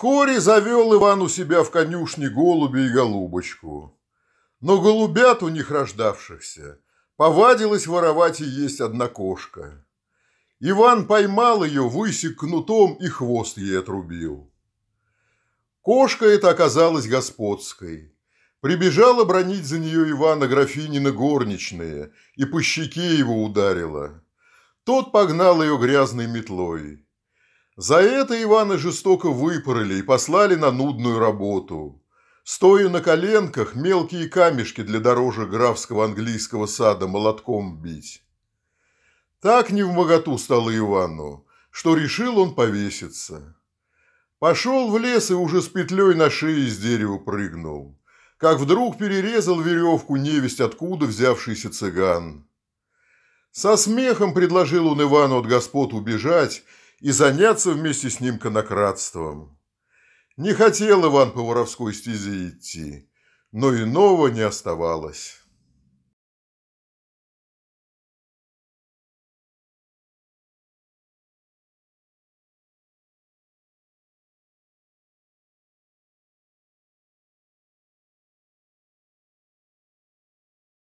Вскоре завел Иван у себя в конюшне голубя и голубочку. Но голубят у них рождавшихся повадилась воровать и есть одна кошка. Иван поймал ее, высек кнутом и хвост ей отрубил. Кошка эта оказалась господской. Прибежала бронить за нее Ивана графинина горничная и по щеке его ударила. Тот погнал ее грязной метлой. За это Ивана жестоко выпороли и послали на нудную работу. Стоя на коленках, мелкие камешки для дороже графского английского сада молотком бить. Так не в моготу стало Ивану, что решил он повеситься. Пошел в лес и уже с петлей на шее из дерева прыгнул, как вдруг перерезал веревку невесть откуда взявшийся цыган. Со смехом предложил он Ивану от господ убежать и заняться вместе с ним конократством. Не хотел Иван по воровской стезе идти, но иного не оставалось.